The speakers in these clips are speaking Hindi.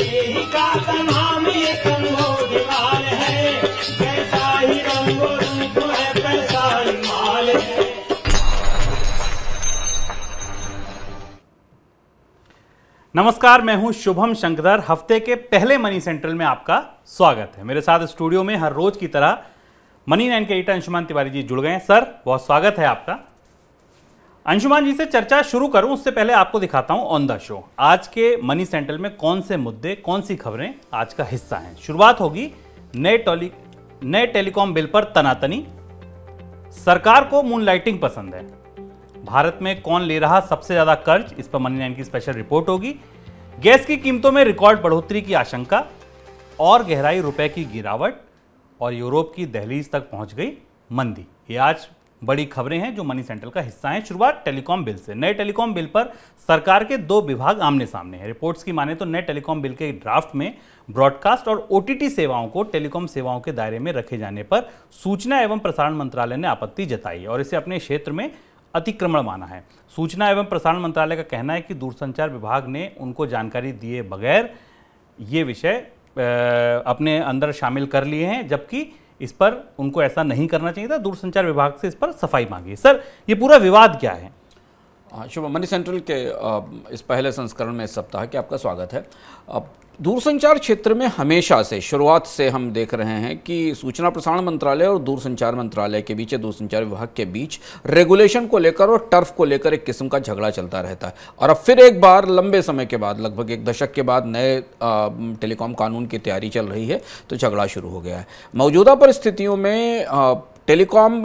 नमस्कार मैं हूं शुभम शंकर हफ्ते के पहले मनी सेंट्रल में आपका स्वागत है मेरे साथ स्टूडियो में हर रोज की तरह मनी नाइन के एडिटर अंशुमान तिवारी जी जुड़ गए हैं सर बहुत स्वागत है आपका अंशुमान जी से चर्चा शुरू करूं उससे पहले आपको दिखाता हूं ऑन द शो आज के मनी सेंट्रल में कौन से मुद्दे कौन सी खबरें आज का हिस्सा हैं शुरुआत होगी नए टॉली नए टेलीकॉम बिल पर तनातनी सरकार को मूनलाइटिंग पसंद है भारत में कौन ले रहा सबसे ज्यादा कर्ज इस पर मनी नाइन की स्पेशल रिपोर्ट होगी गैस की कीमतों में रिकॉर्ड बढ़ोतरी की आशंका और गहराई रुपए की गिरावट और यूरोप की दहलीज तक पहुंच गई मंदी ये आज बड़ी खबरें हैं जो मनी सेंट्रल का हिस्सा हैं शुरुआत टेलीकॉम बिल से नए टेलीकॉम बिल पर सरकार के दो विभाग आमने सामने हैं रिपोर्ट्स की माने तो नए टेलीकॉम बिल के ड्राफ्ट में ब्रॉडकास्ट और ओटीटी सेवाओं को टेलीकॉम सेवाओं के दायरे में रखे जाने पर सूचना एवं प्रसारण मंत्रालय ने आपत्ति जताई और इसे अपने क्षेत्र में अतिक्रमण माना है सूचना एवं प्रसारण मंत्रालय का कहना है कि दूरसंचार विभाग ने उनको जानकारी दिए बगैर ये विषय अपने अंदर शामिल कर लिए हैं जबकि इस पर उनको ऐसा नहीं करना चाहिए था दूरसंचार विभाग से इस पर सफाई मांगी सर ये पूरा विवाद क्या है हाँ शुभ मनी सेंट्रल के इस पहले संस्करण में इस सप्ताह के आपका स्वागत है दूरसंचार क्षेत्र में हमेशा से शुरुआत से हम देख रहे हैं कि सूचना प्रसारण मंत्रालय और दूरसंचार मंत्रालय के बीच दूरसंचार विभाग के बीच रेगुलेशन को लेकर और टर्फ को लेकर एक किस्म का झगड़ा चलता रहता है और अब फिर एक बार लंबे समय के बाद लगभग एक दशक के बाद नए टेलीकॉम कानून की तैयारी चल रही है तो झगड़ा शुरू हो गया है मौजूदा परिस्थितियों में टेलीकॉम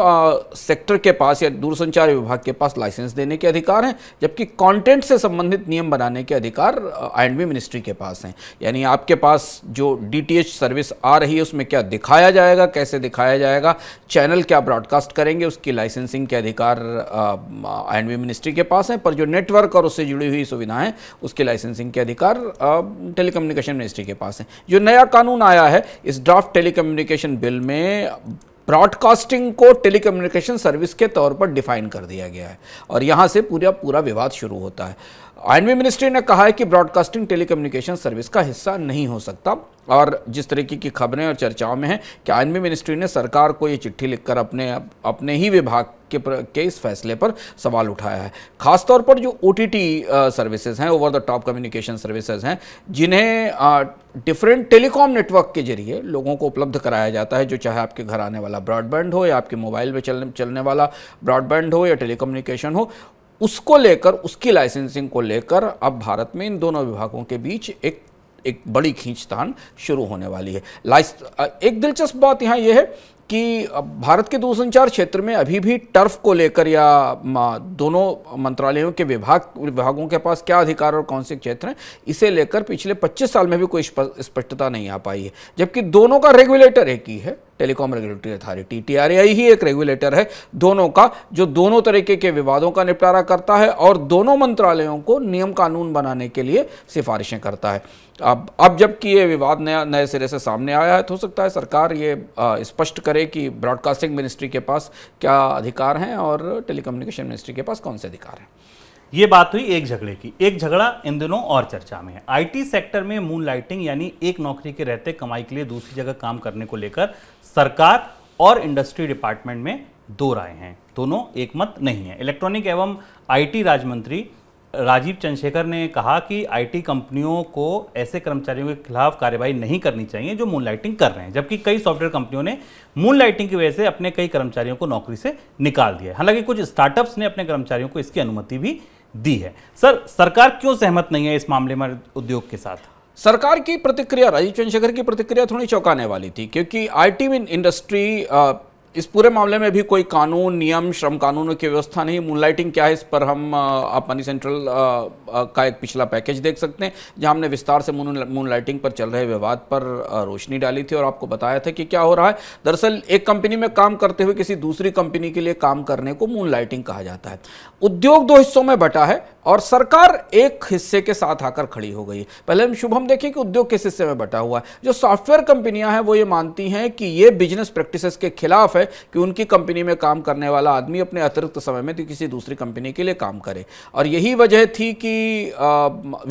सेक्टर के पास या दूरसंचार विभाग के पास लाइसेंस देने के अधिकार हैं जबकि कंटेंट से संबंधित नियम बनाने के अधिकार आई एंड मिनिस्ट्री के पास हैं यानी आपके पास जो डीटीएच सर्विस आ रही है उसमें क्या दिखाया जाएगा कैसे दिखाया जाएगा चैनल क्या ब्रॉडकास्ट करेंगे उसकी लाइसेंसिंग के अधिकार आई एंड मिनिस्ट्री के पास हैं पर जो नेटवर्क और उससे जुड़ी हुई सुविधाएं उसकी लाइसेंसिंग के अधिकार टेलीकम्युनिकेशन मिनिस्ट्री के पास हैं जो नया कानून आया है इस ड्राफ्ट टेलीकम्युनिकेशन बिल में ब्रॉडकास्टिंग को टेलीकम्युनिकेशन सर्विस के तौर पर डिफाइन कर दिया गया है और यहाँ से पूरा पूरा विवाद शुरू होता है आईएनवी मिनिस्ट्री ने कहा है कि ब्रॉडकास्टिंग टेलीकम्युनिकेशन सर्विस का हिस्सा नहीं हो सकता और जिस तरीके की खबरें और चर्चाओं में है कि आईएनवी मिनिस्ट्री ने सरकार को ये चिट्ठी लिखकर अपने अपने ही विभाग के के इस फैसले पर सवाल उठाया है खासतौर पर जो ओ टी सर्विसेज हैं over the top communication services हैं जिन्हें डिफरेंट टेलीकॉम नेटवर्क के जरिए लोगों को उपलब्ध कराया जाता है जो चाहे आपके घर आने वाला ब्रॉडबैंड हो या आपके मोबाइल में चलने चलने वाला ब्रॉडबैंड हो या टेलीकम्युनिकेशन हो उसको लेकर उसकी लाइसेंसिंग को लेकर अब भारत में इन दोनों विभागों के बीच एक एक बड़ी खींचतान शुरू होने वाली है लाइस एक दिलचस्प बात यहाँ यह है कि भारत के दूरसंचार क्षेत्र में अभी भी टर्फ को लेकर या दोनों मंत्रालयों के विभाग विभागों के पास क्या अधिकार और कौन से क्षेत्र हैं इसे लेकर पिछले 25 साल में भी कोई स्पष्टता नहीं आ पाई है जबकि दोनों का रेगुलेटर एक ही है टेलीकॉम रेगुलेटरी अथॉरिटी टीआरआई ही एक रेगुलेटर है दोनों का जो दोनों तरीके के विवादों का निपटारा करता है और दोनों मंत्रालयों को नियम कानून बनाने के लिए सिफारिशें करता है अब अब जबकि ये विवाद नया नए सिरे से सामने आया है तो हो सकता है सरकार ये स्पष्ट करे कि ब्रॉडकास्टिंग मिनिस्ट्री के पास क्या अधिकार हैं और टेलीकम्युनिकेशन मिनिस्ट्री के पास कौन से अधिकार हैं ये बात हुई एक झगड़े की एक झगड़ा इन दिनों और चर्चा में है आईटी सेक्टर में मून लाइटिंग यानी एक नौकरी के रहते कमाई के लिए दूसरी जगह काम करने को लेकर सरकार और इंडस्ट्री डिपार्टमेंट में दो राय हैं दोनों एक मत नहीं है इलेक्ट्रॉनिक एवं आईटी राज्य मंत्री राजीव चंद्रशेखर ने कहा कि आईटी कंपनियों को ऐसे कर्मचारियों के खिलाफ कार्रवाई नहीं करनी चाहिए जो मूनलाइटिंग कर रहे हैं जबकि कई सॉफ्टवेयर कंपनियों ने मूनलाइटिंग की वजह से अपने कई कर्मचारियों को नौकरी से निकाल दिया हालांकि कुछ स्टार्टअप्स ने अपने कर्मचारियों को इसकी अनुमति भी दी है सर सरकार क्यों सहमत नहीं है इस मामले में उद्योग के साथ सरकार की प्रतिक्रिया राजीव चंद्रशेखर की प्रतिक्रिया थोड़ी चौंकाने वाली थी क्योंकि आईटी टी इंडस्ट्री इस पूरे मामले में भी कोई कानून नियम श्रम कानूनों की व्यवस्था नहीं मूनलाइटिंग क्या है इस पर हम आप मनी सेंट्रल का एक पिछला पैकेज देख सकते हैं जहां हमने विस्तार से मूनलाइटिंग पर चल रहे विवाद पर रोशनी डाली थी और आपको बताया था कि क्या हो रहा है दरअसल एक कंपनी में काम करते हुए किसी दूसरी कंपनी के लिए काम करने को मून कहा जाता है उद्योग दो हिस्सों में बटा है और सरकार एक हिस्से के साथ आकर खड़ी हो गई है पहले हम शुभम देखें कि उद्योग किस हिस्से में बटा हुआ है जो सॉफ्टवेयर कंपनियां हैं वो ये मानती हैं कि ये बिजनेस प्रैक्टिसेस के खिलाफ है है कि उनकी कंपनी में काम करने वाला आदमी अपने अतिरिक्त समय में किसी दूसरी कंपनी के लिए काम करे और यही वजह थी कि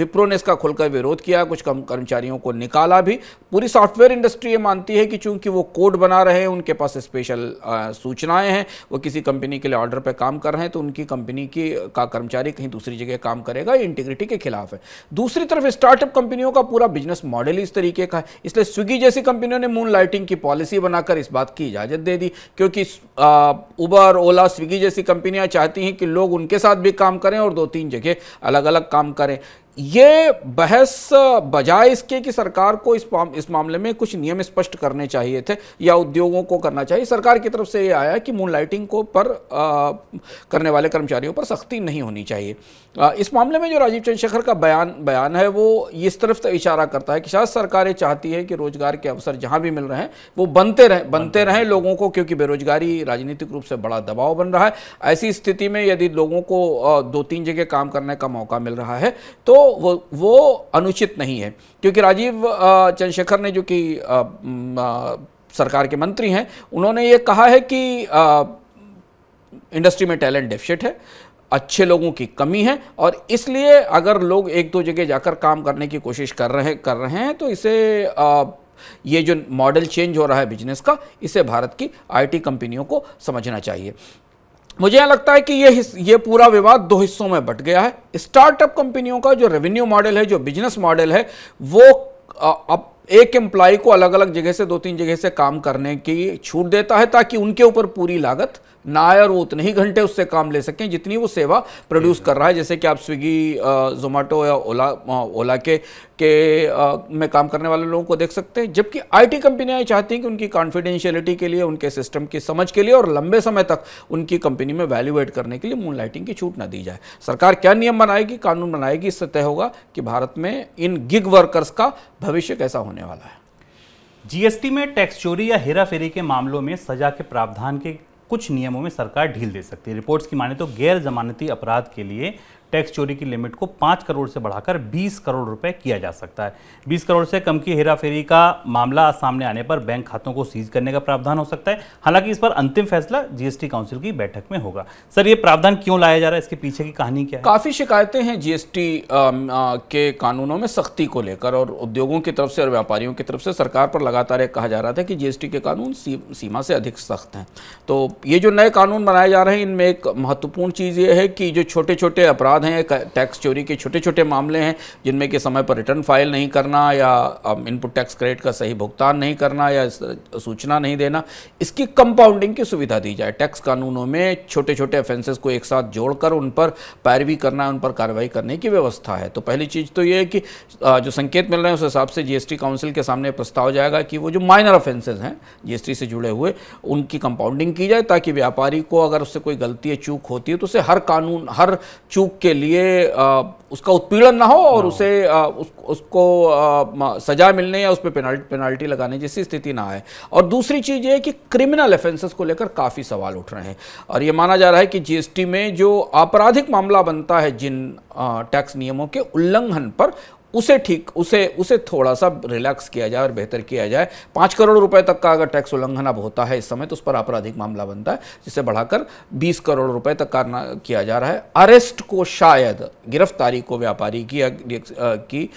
विप्रो ने इसका खुलकर विरोध किया कुछ कर्मचारियों को निकाला भी पूरी सॉफ्टवेयर इंडस्ट्री ये मानती है कि चूंकि वो कोड बना रहे हैं उनके पास स्पेशल सूचनाएं हैं वो किसी कंपनी के लिए ऑर्डर पर काम कर रहे हैं तो उनकी कंपनी की का कर्मचारी कहीं दूसरी जगह काम करेगा इंटीग्रिटी के खिलाफ है दूसरी तरफ स्टार्टअप कंपनियों का पूरा बिजनेस मॉडल इस तरीके का है इसलिए स्विगी जैसी कंपनियों ने मून लाइटिंग की पॉलिसी बनाकर इस बात की इजाजत दे दी क्योंकि उबर ओला स्विगी जैसी कंपनियां चाहती हैं कि लोग उनके साथ भी काम करें और दो तीन जगह अलग अलग काम करें ये बहस बजाय इसके कि सरकार को इस इस मामले में कुछ नियम स्पष्ट करने चाहिए थे या उद्योगों को करना चाहिए सरकार की तरफ से ये आया कि मून लाइटिंग को पर आ, करने वाले कर्मचारियों पर सख्ती नहीं होनी चाहिए आ, इस मामले में जो राजीव चंद्रशेखर का बयान बयान है वो इस तरफ से इशारा करता है कि शायद सरकार ये चाहती है कि रोजगार के अवसर जहाँ भी मिल रहे हैं वो बनते रहें बनते रहें लोगों को क्योंकि बेरोजगारी राजनीतिक रूप से बड़ा दबाव बन रहा है ऐसी स्थिति में यदि लोगों को दो तीन जगह काम करने का मौका मिल रहा है तो वो वो अनुचित नहीं है क्योंकि राजीव चंद्रशेखर ने जो कि सरकार के मंत्री हैं उन्होंने ये कहा है कि इंडस्ट्री में टैलेंट डेफिशिट है अच्छे लोगों की कमी है और इसलिए अगर लोग एक दो जगह जाकर काम करने की कोशिश कर रहे कर रहे हैं तो इसे आ, ये जो मॉडल चेंज हो रहा है बिजनेस का इसे भारत की आईटी कंपनियों को समझना चाहिए मुझे लगता है कि ये ये पूरा विवाद दो हिस्सों में बट गया है स्टार्टअप कंपनियों का जो रेवेन्यू मॉडल है जो बिजनेस मॉडल है वो अब एक एम्प्लॉय को अलग अलग जगह से दो तीन जगह से काम करने की छूट देता है ताकि उनके ऊपर पूरी लागत नायर वो उतने ही घंटे उससे काम ले सकें जितनी वो सेवा प्रोड्यूस कर रहा है जैसे कि आप स्विगी जोमेटो या ओला ओला के के आ, में काम करने वाले लोगों को देख सकते हैं जबकि आईटी कंपनियां कंपनियाँ चाहती हैं कि उनकी कॉन्फिडेंशियलिटी के लिए उनके सिस्टम की समझ के लिए और लंबे समय तक उनकी कंपनी में वैल्यूएट करने के लिए मून लाइटिंग की छूट ना दी जाए सरकार क्या नियम बनाएगी कानून बनाएगी इससे तय होगा कि भारत में इन गिग वर्कर्स का भविष्य कैसा होने वाला है जीएसटी में टैक्स चोरी या हेराफेरी के मामलों में सजा के प्रावधान के कुछ नियमों में सरकार ढील दे सकती है रिपोर्ट्स की माने तो गैर जमानती अपराध के लिए टैक्स चोरी की लिमिट को पाँच करोड़ से बढ़ाकर बीस करोड़ रुपए किया जा सकता है बीस करोड़ से कम की हेराफेरी का मामला सामने आने पर बैंक खातों को सीज करने का प्रावधान हो सकता है हालांकि इस पर अंतिम फैसला जीएसटी काउंसिल की बैठक में होगा सर ये प्रावधान क्यों लाया जा रहा है इसके पीछे की कहानी क्या है काफ़ी शिकायतें हैं जीएसटी के कानूनों में सख्ती को लेकर और उद्योगों की तरफ से और व्यापारियों की तरफ से सरकार पर लगातार कहा जा रहा था कि जीएसटी के कानून सीमा से अधिक सख्त हैं तो ये जो नए कानून बनाए जा रहे हैं इनमें एक महत्वपूर्ण चीज़ ये है कि जो छोटे छोटे अपराध अपराध हैं टैक्स चोरी के छोटे छोटे मामले हैं जिनमें कि समय पर रिटर्न फाइल नहीं करना या इनपुट टैक्स क्रेडिट का सही भुगतान नहीं करना या सूचना नहीं देना इसकी कंपाउंडिंग की सुविधा दी जाए टैक्स कानूनों में छोटे छोटे ऑफेंसेस को एक साथ जोड़कर उन पर पैरवी करना उन पर कार्रवाई करने की व्यवस्था है तो पहली चीज़ तो ये है कि जो संकेत मिल रहे हैं उस हिसाब से जीएसटी काउंसिल के सामने प्रस्ताव जाएगा कि वो जो माइनर ऑफेंसेज हैं जीएसटी से जुड़े हुए उनकी कंपाउंडिंग की जाए ताकि व्यापारी को अगर उससे कोई गलती या चूक होती है तो उसे हर कानून हर चूक के लिए उसका उत्पीड़न ना हो और हाँ। उसे उस, उसको सजा मिलने या उस पर पेनाल्टी पेनाल्टी लगाने जैसी स्थिति ना आए और दूसरी चीज़ ये कि क्रिमिनल ऑफेंसेस को लेकर काफ़ी सवाल उठ रहे हैं और ये माना जा रहा है कि जीएसटी में जो आपराधिक मामला बनता है जिन टैक्स नियमों के उल्लंघन पर उसे ठीक उसे उसे थोड़ा सा रिलैक्स किया जाए और बेहतर किया जाए पाँच करोड़ रुपए तक का अगर टैक्स उल्लंघन अब होता है इस समय तो उस पर आपराधिक मामला बनता है जिसे बढ़ाकर बीस करोड़ रुपए तक का किया जा रहा है अरेस्ट को शायद गिरफ्तारी को व्यापारी की, की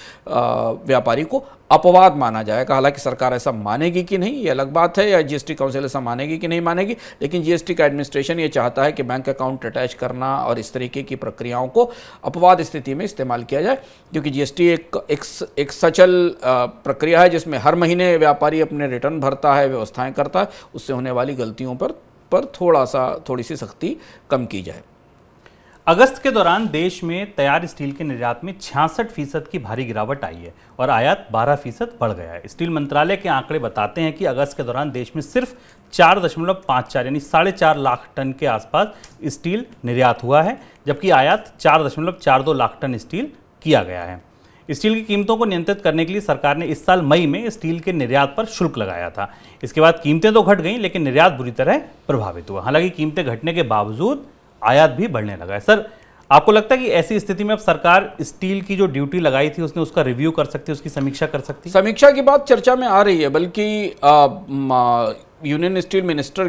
व्यापारी को अपवाद माना जाएगा हालांकि सरकार ऐसा मानेगी कि नहीं ये अलग बात है या जीएसटी काउंसिल ऐसा मानेगी कि नहीं मानेगी लेकिन जीएसटी का एडमिनिस्ट्रेशन ये चाहता है कि बैंक अकाउंट अटैच करना और इस तरीके की प्रक्रियाओं को अपवाद स्थिति में इस्तेमाल किया जाए क्योंकि जीएसटी एक एक, एक सचल प्रक्रिया है जिसमें हर महीने व्यापारी अपने रिटर्न भरता है व्यवस्थाएँ करता है उससे होने वाली गलतियों पर पर थोड़ा सा थोड़ी सी सख्ती कम की जाए अगस्त के दौरान देश में तैयार स्टील के निर्यात में छियासठ फीसद की भारी गिरावट आई है और आयात 12 फीसद बढ़ गया है स्टील मंत्रालय के आंकड़े बताते हैं कि अगस्त के दौरान देश में सिर्फ चार दशमलव पाँच चार यानी साढ़े चार लाख टन के आसपास स्टील निर्यात हुआ है जबकि आयात चार दशमलव चार दो लाख टन स्टील किया गया है स्टील की कीमतों को नियंत्रित करने के लिए सरकार ने इस साल मई में स्टील के निर्यात पर शुल्क लगाया था इसके बाद कीमतें तो घट गईं लेकिन निर्यात बुरी तरह प्रभावित हुआ हालांकि कीमतें घटने के बावजूद आयात भी बढ़ने लगा है सर आपको लगता है कि ऐसी स्थिति में अब सरकार स्टील की जो ड्यूटी लगाई थी उसने उसका रिव्यू कर सकती है उसकी समीक्षा कर सकती है समीक्षा की बात चर्चा में आ रही है बल्कि यूनियन स्टील मिनिस्टर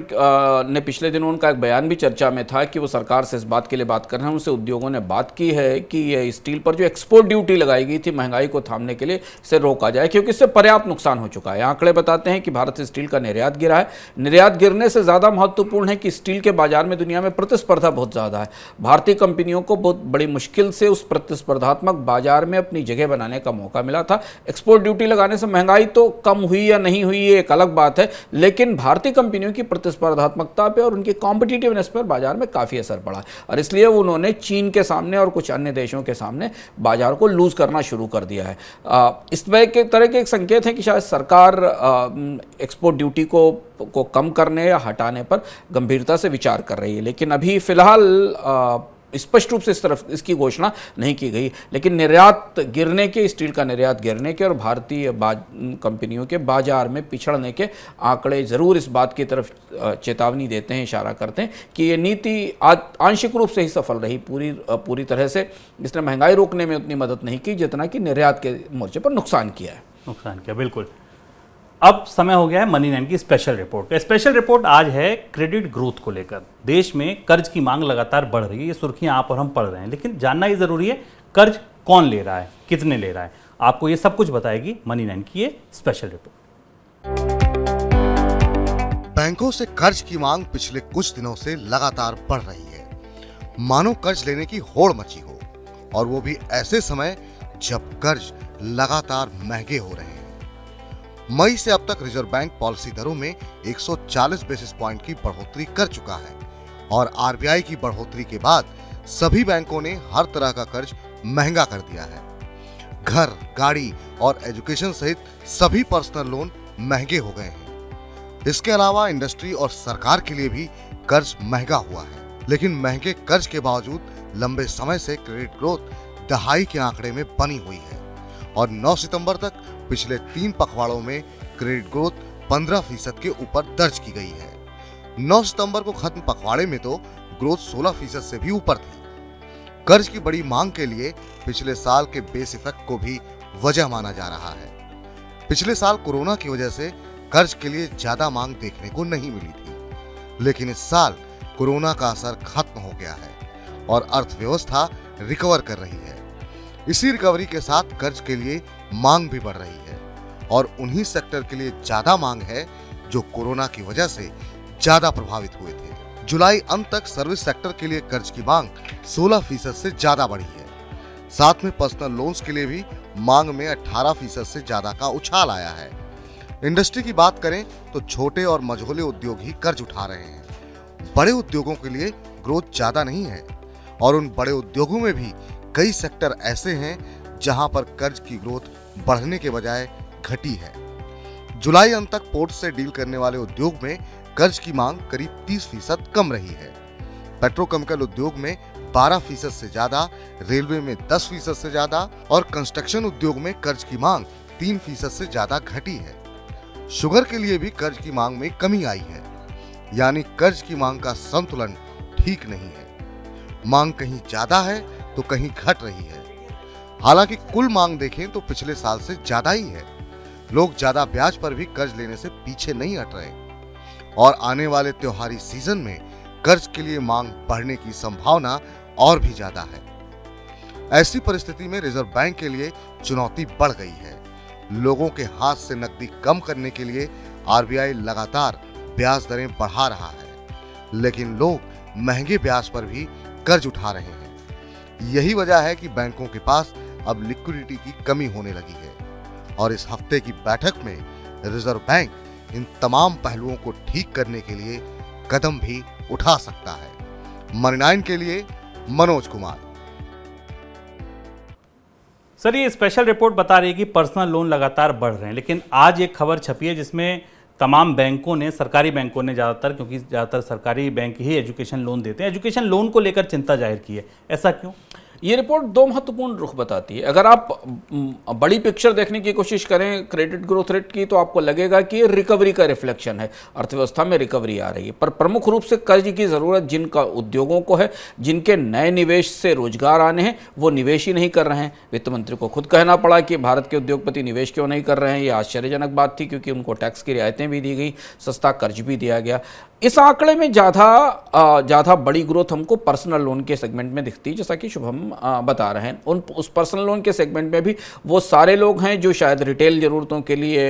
ने पिछले दिनों उनका एक बयान भी चर्चा में था कि वो सरकार से इस बात के लिए बात कर रहे हैं उनसे उद्योगों ने बात की है कि ये स्टील पर जो एक्सपोर्ट ड्यूटी लगाई गई थी महंगाई को थामने के लिए इसे रोका जाए क्योंकि इससे पर्याप्त नुकसान हो चुका है आंकड़े बताते हैं कि भारत से स्टील का निर्यात गिरा है निर्यात गिरने से ज़्यादा महत्वपूर्ण है कि स्टील के बाजार में दुनिया में प्रतिस्पर्धा बहुत ज़्यादा है भारतीय कंपनियों को बहुत बड़ी मुश्किल से उस प्रतिस्पर्धात्मक बाजार में अपनी जगह बनाने का मौका मिला था एक्सपोर्ट ड्यूटी लगाने से महंगाई तो कम हुई या नहीं हुई ये एक अलग बात है लेकिन भारतीय कंपनियों की प्रतिस्पर्धात्मकता पे और उनकी कॉम्पिटिटिवनेस पर बाजार में काफ़ी असर पड़ा और इसलिए उन्होंने चीन के सामने और कुछ अन्य देशों के सामने बाजार को लूज़ करना शुरू कर दिया है इस तरह के तरह के एक संकेत हैं कि शायद सरकार एक्सपोर्ट ड्यूटी को को कम करने या हटाने पर गंभीरता से विचार कर रही है लेकिन अभी फ़िलहाल स्पष्ट रूप से इस तरफ इसकी घोषणा नहीं की गई लेकिन निर्यात गिरने के स्टील का निर्यात गिरने के और भारतीय कंपनियों के बाजार में पिछड़ने के आंकड़े ज़रूर इस बात की तरफ चेतावनी देते हैं इशारा करते हैं कि ये नीति आंशिक रूप से ही सफल रही पूरी पूरी तरह से इसने महंगाई रोकने में उतनी मदद नहीं की जितना कि निर्यात के मोर्चे पर नुकसान किया है नुकसान किया बिल्कुल अब समय हो गया है मनी नैन की स्पेशल रिपोर्ट का स्पेशल रिपोर्ट आज है क्रेडिट ग्रोथ को लेकर देश में कर्ज की मांग लगातार बढ़ रही है ये सुर्खियां आप और हम पढ़ रहे हैं लेकिन जानना ये जरूरी है कर्ज कौन ले रहा है कितने ले रहा है आपको ये सब कुछ बताएगी मनी नैन की ये स्पेशल रिपोर्ट बैंकों से कर्ज की मांग पिछले कुछ दिनों से लगातार बढ़ रही है मानो कर्ज लेने की होड़ मची हो और वो भी ऐसे समय जब कर्ज लगातार महंगे हो रहे हैं मई से अब तक रिजर्व बैंक पॉलिसी दरों में 140 बेसिस पॉइंट की बढ़ोतरी कर चुका है और आरबीआई की बढ़ोतरी के बाद सभी बैंकों ने हर तरह का कर्ज महंगा कर दिया है घर गाड़ी और एजुकेशन सहित सभी पर्सनल लोन महंगे हो गए हैं इसके अलावा इंडस्ट्री और सरकार के लिए भी कर्ज महंगा हुआ है लेकिन महंगे कर्ज के बावजूद लंबे समय से क्रेडिट ग्रोथ दहाई के आंकड़े में बनी हुई है और 9 सितंबर तक पिछले तीन पखवाड़ों में क्रेडिट ग्रोथ 15 फीसद के ऊपर दर्ज की गई है 9 सितंबर को खत्म पखवाड़े में तो ग्रोथ 16 फीसद से भी ऊपर थी कर्ज की बड़ी मांग के लिए पिछले साल के बेस इफेक्ट को भी वजह माना जा रहा है पिछले साल कोरोना की वजह से कर्ज के लिए ज्यादा मांग देखने को नहीं मिली थी लेकिन इस साल कोरोना का असर खत्म हो गया है और अर्थव्यवस्था रिकवर कर रही है इसी रिकवरी के साथ कर्ज के लिए मांग भी बढ़ रही है और उन्हीं सेक्टर के लिए ज्यादा मांग है जो कोरोना की वजह से ज्यादा प्रभावित हुए थे जुलाई अंत तक सर्विस सेक्टर के लिए कर्ज की मांग 16 फीसद से ज्यादा बढ़ी है साथ में पर्सनल लोन्स के लिए भी मांग में 18 फीसद से ज्यादा का उछाल आया है इंडस्ट्री की बात करें तो छोटे और मझोले उद्योग ही कर्ज उठा रहे हैं बड़े उद्योगों के लिए ग्रोथ ज्यादा नहीं है और उन बड़े उद्योगों में भी कई सेक्टर ऐसे हैं जहां पर कर्ज की ग्रोथ बढ़ने के बजाय घटी है जुलाई अंत तक पोर्ट से डील करने वाले उद्योग में कर्ज की मांग करीब 30 फीसद कम रही है पेट्रोकेमिकल उद्योग में 12 फीसद से ज्यादा रेलवे में 10 फीसद से ज्यादा और कंस्ट्रक्शन उद्योग में कर्ज की मांग 3 फीसद से ज्यादा घटी है शुगर के लिए भी कर्ज की मांग में कमी आई है यानी कर्ज की मांग का संतुलन ठीक नहीं है मांग कहीं ज्यादा है तो कहीं घट रही है हालांकि कुल मांग देखें तो पिछले साल से ज्यादा ही है लोग ज्यादा ब्याज पर भी कर्ज लेने से पीछे नहीं हट रहे और आने वाले त्योहारी सीजन में कर्ज के लिए मांग बढ़ने की संभावना और भी ज्यादा है ऐसी परिस्थिति में रिजर्व बैंक के लिए चुनौती बढ़ गई है लोगों के हाथ से नकदी कम करने के लिए आरबीआई लगातार ब्याज दरें बढ़ा रहा है लेकिन लोग महंगे ब्याज पर भी कर्ज उठा रहे हैं यही वजह है कि बैंकों के पास अब लिक्विडिटी की कमी होने लगी है और इस हफ्ते की बैठक में रिजर्व बैंक इन तमाम पहलुओं को ठीक करने के लिए कदम भी उठा सकता है मनीनाइन के लिए मनोज कुमार सर ये स्पेशल रिपोर्ट बता रही है कि पर्सनल लोन लगातार बढ़ रहे हैं लेकिन आज एक खबर छपी है जिसमें तमाम बैंकों ने सरकारी बैंकों ने ज़्यादातर क्योंकि ज़्यादातर सरकारी बैंक ही एजुकेशन लोन देते हैं एजुकेशन लोन को लेकर चिंता जाहिर की है ऐसा क्यों ये रिपोर्ट दो महत्वपूर्ण रुख बताती है अगर आप बड़ी पिक्चर देखने की कोशिश करें क्रेडिट ग्रोथ रेट की तो आपको लगेगा कि ये रिकवरी का रिफ्लेक्शन है अर्थव्यवस्था में रिकवरी आ रही है पर प्रमुख रूप से कर्ज की ज़रूरत जिनका उद्योगों को है जिनके नए निवेश से रोजगार आने हैं वो निवेश ही नहीं कर रहे हैं वित्त मंत्री को खुद कहना पड़ा कि भारत के उद्योगपति निवेश क्यों नहीं कर रहे हैं ये आश्चर्यजनक बात थी क्योंकि उनको टैक्स की रियायतें भी दी गई सस्ता कर्ज भी दिया गया इस आंकड़े में ज़्यादा ज़्यादा बड़ी ग्रोथ हमको पर्सनल लोन के सेगमेंट में दिखती है जैसा कि शुभम बता रहे हैं उन उस पर्सनल लोन के सेगमेंट में भी वो सारे लोग हैं जो शायद रिटेल ज़रूरतों के लिए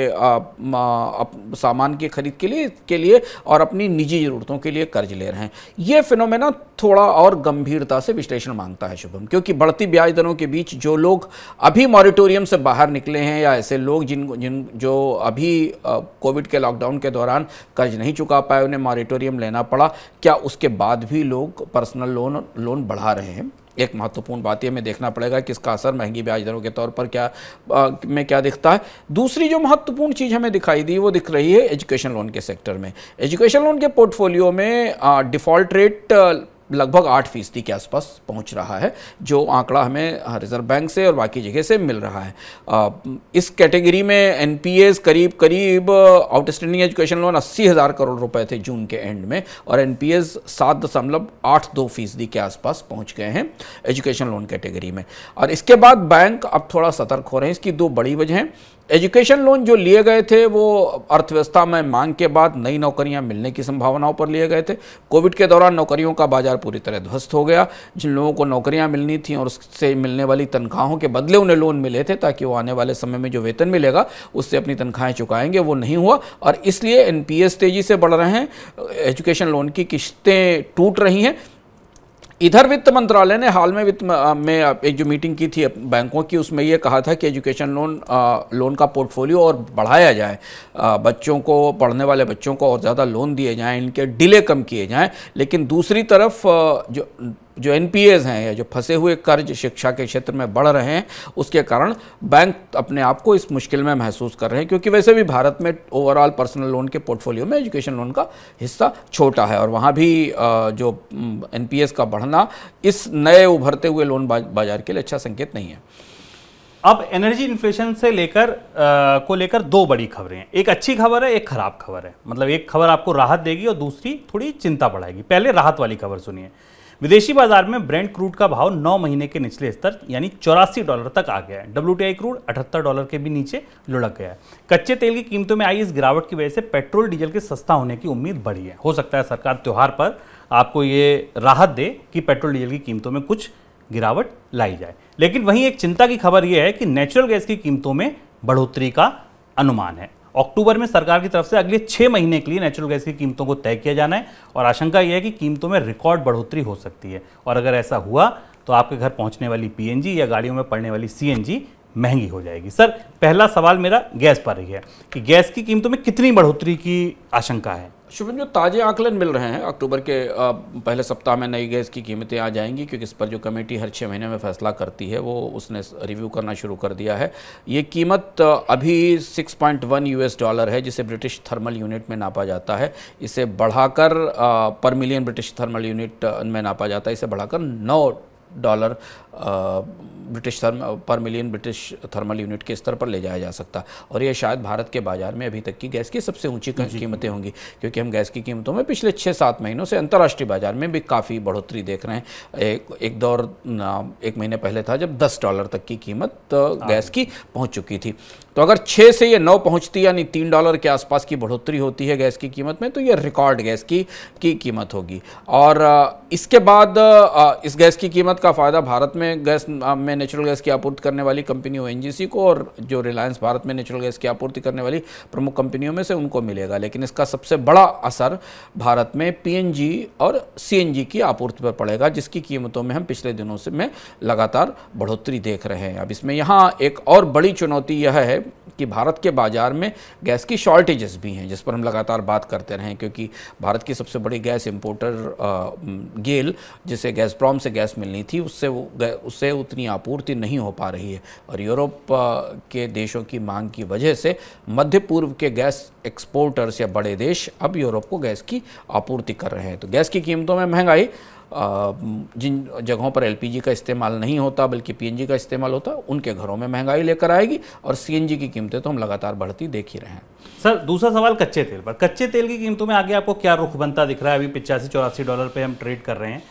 सामान की खरीद के लिए के लिए और अपनी निजी ज़रूरतों के लिए कर्ज ले रहे हैं ये फिनोमेना थोड़ा और गंभीरता से विश्लेषण मांगता है शुभम क्योंकि बढ़ती ब्याज दरों के बीच जो लोग अभी मॉरिटोरियम से बाहर निकले हैं या ऐसे लोग जिन जिन जो अभी कोविड के लॉकडाउन के दौरान कर्ज नहीं चुका पाए उन्हें ऑडिटोरियम लेना पड़ा क्या उसके बाद भी लोग पर्सनल लोन लोन बढ़ा रहे हैं एक महत्वपूर्ण बात यह हमें देखना पड़ेगा कि इसका असर महंगी ब्याज दरों के तौर पर क्या आ, में क्या दिखता है दूसरी जो महत्वपूर्ण चीज़ हमें दिखाई दी वो दिख रही है एजुकेशन लोन के सेक्टर में एजुकेशन लोन के पोर्टफोलियो में डिफ़ॉल्ट रेट लगभग आठ फीसदी के आसपास पहुंच रहा है जो आंकड़ा हमें रिजर्व बैंक से और बाकी जगह से मिल रहा है इस कैटेगरी में एन करीब करीब आउटस्टैंडिंग एजुकेशन लोन अस्सी हज़ार करोड़ रुपए थे जून के एंड में और एन पी एस सात दशमलव आठ दो फीसदी के आसपास पहुंच गए हैं एजुकेशन लोन कैटेगरी में और इसके बाद बैंक अब थोड़ा सतर्क हो रहे हैं इसकी दो बड़ी वजह एजुकेशन लोन जो लिए गए थे वो अर्थव्यवस्था में मांग के बाद नई नौकरियां मिलने की संभावनाओं पर लिए गए थे कोविड के दौरान नौकरियों का बाजार पूरी तरह ध्वस्त हो गया जिन लोगों को नौकरियां मिलनी थी और उससे मिलने वाली तनख्वाहों के बदले उन्हें लोन मिले थे ताकि वो आने वाले समय में जो वेतन मिलेगा उससे अपनी तनख्वाहें चुकाएंगे वो नहीं हुआ और इसलिए एन तेज़ी से बढ़ रहे हैं एजुकेशन लोन की किश्तें टूट रही हैं इधर वित्त मंत्रालय ने हाल में वित्त में एक जो मीटिंग की थी बैंकों की उसमें यह कहा था कि एजुकेशन लोन लोन का पोर्टफोलियो और बढ़ाया जाए बच्चों को पढ़ने वाले बच्चों को और ज़्यादा लोन दिए जाएं इनके डिले कम किए जाएं लेकिन दूसरी तरफ जो जो एन हैं या जो फंसे हुए कर्ज शिक्षा के क्षेत्र में बढ़ रहे हैं उसके कारण बैंक अपने आप को इस मुश्किल में महसूस कर रहे हैं क्योंकि वैसे भी भारत में ओवरऑल पर्सनल लोन के पोर्टफोलियो में एजुकेशन लोन का हिस्सा छोटा है और वहाँ भी जो एन का बढ़ना इस नए उभरते हुए लोन बाजार के लिए अच्छा संकेत नहीं है अब एनर्जी इन्फ्लेशन से लेकर को लेकर दो बड़ी खबरें हैं एक अच्छी खबर है एक खराब खबर है मतलब एक खबर आपको राहत देगी और दूसरी थोड़ी चिंता बढ़ाएगी पहले राहत वाली खबर सुनिए विदेशी बाजार में ब्रेंड क्रूड का भाव नौ महीने के निचले स्तर यानी चौरासी डॉलर तक आ गया है डब्ल्यू क्रूड अठहत्तर डॉलर के भी नीचे लुढ़क गया है कच्चे तेल की कीमतों में आई इस गिरावट की वजह से पेट्रोल डीजल के सस्ता होने की उम्मीद बढ़ी है हो सकता है सरकार त्यौहार पर आपको ये राहत दे कि पेट्रोल डीजल की कीमतों में कुछ गिरावट लाई जाए लेकिन वहीं एक चिंता की खबर यह है कि नेचुरल गैस की कीमतों में बढ़ोतरी का अनुमान है अक्टूबर में सरकार की तरफ से अगले छः महीने के लिए नेचुरल गैस की कीमतों को तय किया जाना है और आशंका यह है कि कीमतों में रिकॉर्ड बढ़ोतरी हो सकती है और अगर ऐसा हुआ तो आपके घर पहुंचने वाली पीएनजी या गाड़ियों में पड़ने वाली सीएनजी महंगी हो जाएगी सर पहला सवाल मेरा गैस पर ही है कि गैस की कीमतों में कितनी बढ़ोतरी की आशंका है शुभम जो ताज़े आकलन मिल रहे हैं अक्टूबर के पहले सप्ताह में नई गैस की कीमतें आ जाएंगी क्योंकि इस पर जो कमेटी हर छः महीने में फैसला करती है वो उसने रिव्यू करना शुरू कर दिया है ये कीमत अभी 6.1 यूएस डॉलर है जिसे ब्रिटिश थर्मल यूनिट में नापा जाता है इसे बढ़ाकर पर मिलियन ब्रिटिश थर्मल यूनिट में नापा जाता है इसे बढ़ाकर नौ डॉलर ब्रिटिश थर्म पर मिलियन ब्रिटिश थर्मल यूनिट के स्तर पर ले जाया जा सकता और ये शायद भारत के बाजार में अभी तक की गैस की सबसे ऊंची कीमतें होंगी क्योंकि हम गैस की कीमतों में पिछले छः सात महीनों से अंतर्राष्ट्रीय बाजार में भी काफ़ी बढ़ोतरी देख रहे हैं एक एक दौर एक महीने पहले था जब दस डॉलर तक की कीमत हाँ। गैस की पहुँच चुकी थी तो अगर छः से ये नौ पहुँचती यानी तीन डॉलर के आसपास की बढ़ोतरी होती है गैस की कीमत में तो ये रिकॉर्ड गैस की की कीमत होगी और इसके बाद इस गैस की कीमत का फ़ायदा भारत में में गैस में नेचुरल गैस की आपूर्ति करने वाली कंपनी ओ को और जो रिलायंस भारत में नेचुरल गैस की आपूर्ति करने वाली प्रमुख कंपनियों में से उनको मिलेगा लेकिन इसका सबसे बड़ा असर भारत में पीएनजी और सी की आपूर्ति पर पड़ेगा जिसकी कीमतों में हम पिछले दिनों से में लगातार बढ़ोतरी देख रहे हैं अब इसमें यहाँ एक और बड़ी चुनौती यह है कि भारत के बाजार में गैस की शॉर्टेजेस भी हैं जिस पर हम लगातार बात करते रहें क्योंकि भारत की सबसे बड़ी गैस इंपोर्टर गेल जिसे गैस प्रॉम से गैस मिलनी थी उससे वो उसे उतनी आपूर्ति नहीं हो पा रही है और यूरोप के देशों की मांग की वजह से मध्य पूर्व के गैस एक्सपोर्टर्स या बड़े देश अब यूरोप को गैस की आपूर्ति कर रहे हैं तो गैस की कीमतों में महंगाई जिन जगहों पर एलपीजी का इस्तेमाल नहीं होता बल्कि पीएनजी का इस्तेमाल होता उनके घरों में महंगाई लेकर आएगी और सीएनजी की कीमतें तो हम लगातार बढ़ती देख ही रहे हैं सर दूसरा सवाल कच्चे तेल पर कच्चे तेल की कीमतों में आगे आपको क्या रुख बनता दिख रहा है अभी पिचासी चौरासी डॉलर पर हम ट्रेड कर रहे हैं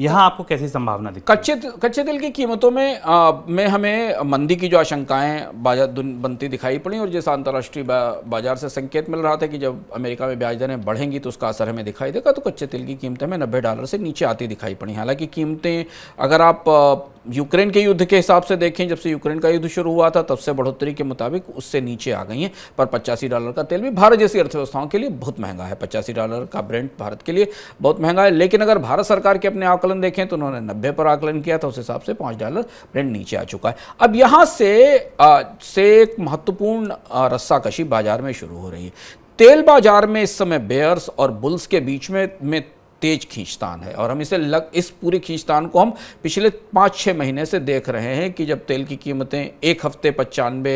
यहाँ आपको कैसी संभावना दी कच्चे कच्चे तेल की कीमतों में आ, में हमें मंदी की जो आशंकाएं बाजार बनती दिखाई पड़ी और जैसा अंतर्राष्ट्रीय बा, बाजार से संकेत मिल रहा था कि जब अमेरिका में ब्याज दरें बढ़ेंगी तो उसका असर हमें दिखाई देगा तो कच्चे तेल की कीमतें हमें नब्बे डॉलर से नीचे आती दिखाई पड़ी हालांकि कीमतें अगर आप यूक्रेन के युद्ध के हिसाब से देखें जब से यूक्रेन का युद्ध शुरू हुआ था तब से बढ़ोतरी के मुताबिक उससे नीचे आ गई हैं पर पचासी डॉलर का तेल भी भारत जैसी अर्थव्यवस्थाओं के लिए बहुत महंगा है पचासी डॉलर का ब्रेंड भारत के लिए बहुत महंगा है लेकिन अगर भारत सरकार के अपने आकलन आकलन देखें तो उन्होंने नब्बे पर आकलन किया था उस हिसाब से पाँच डॉलर ब्रेंड नीचे आ चुका है अब यहाँ से आ, से एक महत्वपूर्ण रस्साकशी बाजार में शुरू हो रही है तेल बाजार में इस समय बेयर्स और बुल्स के बीच में में तेज खींचतान है और हम इसे लग इस पूरी खींचतान को हम पिछले पाँच छः महीने से देख रहे हैं कि जब तेल की कीमतें एक हफ्ते पचानवे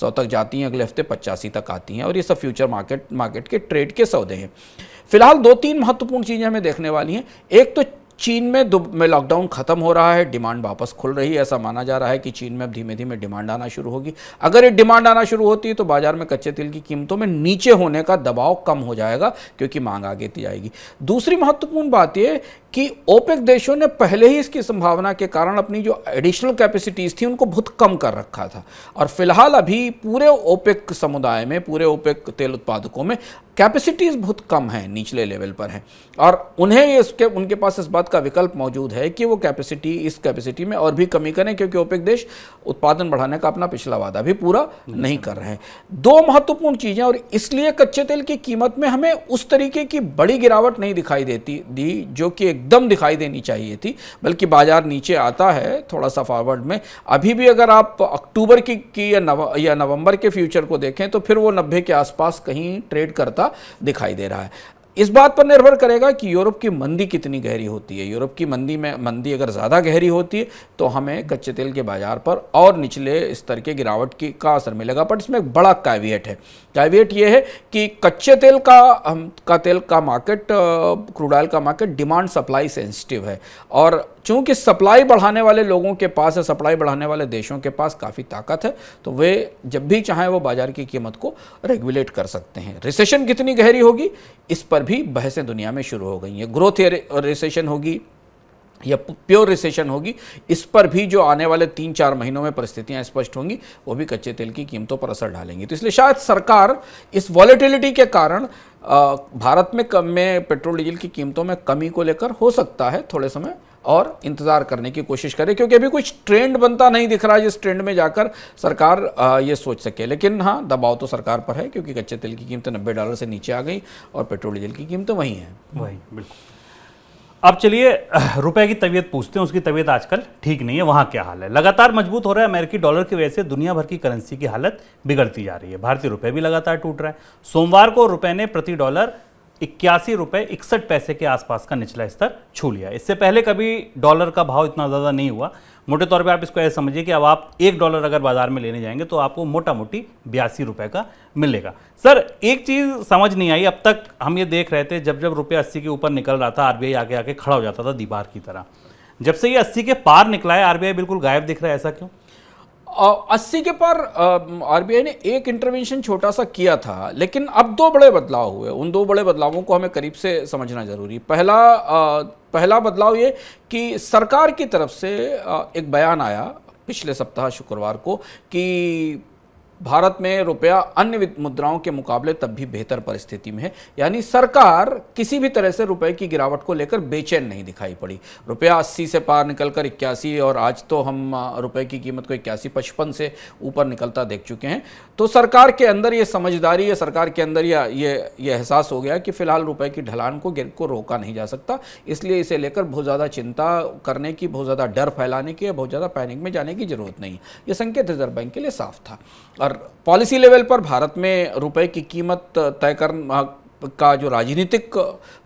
सौ तक जाती हैं अगले हफ्ते पचासी तक आती हैं और ये सब फ्यूचर मार्केट मार्केट के ट्रेड के सौदे हैं फिलहाल दो तीन महत्वपूर्ण चीज़ें हमें देखने वाली हैं एक तो चीन में में लॉकडाउन खत्म हो रहा है डिमांड वापस खुल रही है ऐसा माना जा रहा है कि चीन में अब धीमे धीमे डिमांड आना शुरू होगी अगर ये डिमांड आना शुरू होती है तो बाजार में कच्चे तेल की कीमतों में नीचे होने का दबाव कम हो जाएगा क्योंकि मांग आगे जाएगी दूसरी महत्वपूर्ण बात यह कि ओपेक देशों ने पहले ही इसकी संभावना के कारण अपनी जो एडिशनल कैपेसिटीज़ थी उनको बहुत कम कर रखा था और फिलहाल अभी पूरे ओपेक समुदाय में पूरे ओपेक तेल उत्पादकों में कैपेसिटीज़ बहुत कम हैं निचले लेवल पर हैं और उन्हें इसके उनके पास इस बात का विकल्प मौजूद है कि वो कैपेसिटी इस कैपेसिटी में और भी कमी करें क्योंकि ओपेक देश उत्पादन बढ़ाने का अपना पिछला वादा भी पूरा नहीं, नहीं कर रहे हैं दो महत्वपूर्ण चीज़ें और इसलिए कच्चे तेल की कीमत में हमें उस तरीके की बड़ी गिरावट नहीं दिखाई देती दी जो कि एक एकदम दिखाई देनी चाहिए थी बल्कि बाजार नीचे आता है थोड़ा सा फॉरवर्ड में अभी भी अगर आप अक्टूबर की, की या नव या नवंबर के फ्यूचर को देखें तो फिर वो नब्बे के आसपास कहीं ट्रेड करता दिखाई दे रहा है इस बात पर निर्भर करेगा कि यूरोप की मंदी कितनी गहरी होती है यूरोप की मंदी में मंदी अगर ज़्यादा गहरी होती है तो हमें कच्चे तेल के बाज़ार पर और निचले स्तर के गिरावट की का असर मिलेगा बट इसमें एक बड़ा कावियट है कैवियट ये है कि कच्चे तेल का हम का तेल का मार्केट क्रूड ऑयल का मार्केट डिमांड सप्लाई सेंसिटिव है और चूंकि सप्लाई बढ़ाने वाले लोगों के पास है सप्लाई बढ़ाने वाले देशों के पास काफ़ी ताकत है तो वे जब भी चाहें वो बाजार की कीमत को रेगुलेट कर सकते हैं रिसेशन कितनी गहरी होगी इस पर भी बहसें दुनिया में शुरू हो गई हैं ग्रोथ रिसेशन होगी या प्योर रिसेशन होगी इस पर भी जो आने वाले तीन चार महीनों में परिस्थितियां स्पष्ट होंगी वो भी कच्चे तेल की कीमतों पर असर डालेंगी तो इसलिए शायद सरकार इस वॉलेटिलिटी के कारण भारत में कम में पेट्रोल डीजल की कीमतों में कमी को लेकर हो सकता है थोड़े समय और इंतज़ार करने की कोशिश करें क्योंकि अभी कुछ ट्रेंड बनता नहीं दिख रहा है जिस ट्रेंड में जाकर सरकार ये सोच सके लेकिन हाँ दबाव तो सरकार पर है क्योंकि कच्चे तेल की कीमतें नब्बे डॉलर से नीचे आ गई और पेट्रोल डीजल की कीमतें वहीं हैं वही बिल्कुल अब चलिए रुपए की तबीयत पूछते हैं उसकी तबीयत आजकल ठीक नहीं है वहाँ क्या हाल है लगातार मजबूत हो रहा है अमेरिकी डॉलर की वजह से दुनिया भर की करेंसी की हालत बिगड़ती जा रही है भारतीय रुपए भी लगातार टूट रहा है सोमवार को रुपए ने प्रति डॉलर इक्यासी रुपए इकसठ पैसे के आसपास का निचला स्तर छू लिया इससे पहले कभी डॉलर का भाव इतना ज़्यादा नहीं हुआ मोटे तौर पे आप इसको ऐसे समझिए कि अब आप एक डॉलर अगर बाजार में लेने जाएंगे तो आपको मोटा मोटी बयासी रुपये का मिलेगा सर एक चीज़ समझ नहीं आई अब तक हम ये देख रहे थे जब जब रुपये अस्सी के ऊपर निकल रहा था आरबीआई आगे आके खड़ा हो जाता था दीवार की तरह जब से ये अस्सी के पार निकला है आरबीआई बिल्कुल गायब दिख रहा है ऐसा क्यों अस्सी के पार आरबीआई ने एक इंटरवेंशन छोटा सा किया था लेकिन अब दो बड़े बदलाव हुए उन दो बड़े बदलावों को हमें करीब से समझना जरूरी पहला आ, पहला बदलाव ये कि सरकार की तरफ से आ, एक बयान आया पिछले सप्ताह शुक्रवार को कि भारत में रुपया अन्य मुद्राओं के मुकाबले तब भी बेहतर परिस्थिति में है यानी सरकार किसी भी तरह से रुपए की गिरावट को लेकर बेचैन नहीं दिखाई पड़ी रुपया अस्सी से पार निकलकर इक्यासी और आज तो हम रुपए की कीमत को इक्यासी पचपन से ऊपर निकलता देख चुके हैं तो सरकार के अंदर ये समझदारी या सरकार के अंदर या ये ये एहसास हो गया कि फिलहाल रुपये की ढलान को गिर को रोका नहीं जा सकता इसलिए इसे लेकर बहुत ज़्यादा चिंता करने की बहुत ज़्यादा डर फैलाने की बहुत ज़्यादा पैनिक में जाने की जरूरत नहीं ये संकेत रिजर्व बैंक के लिए साफ था और और पॉलिसी लेवल पर भारत में रुपए की कीमत तय कर का जो राजनीतिक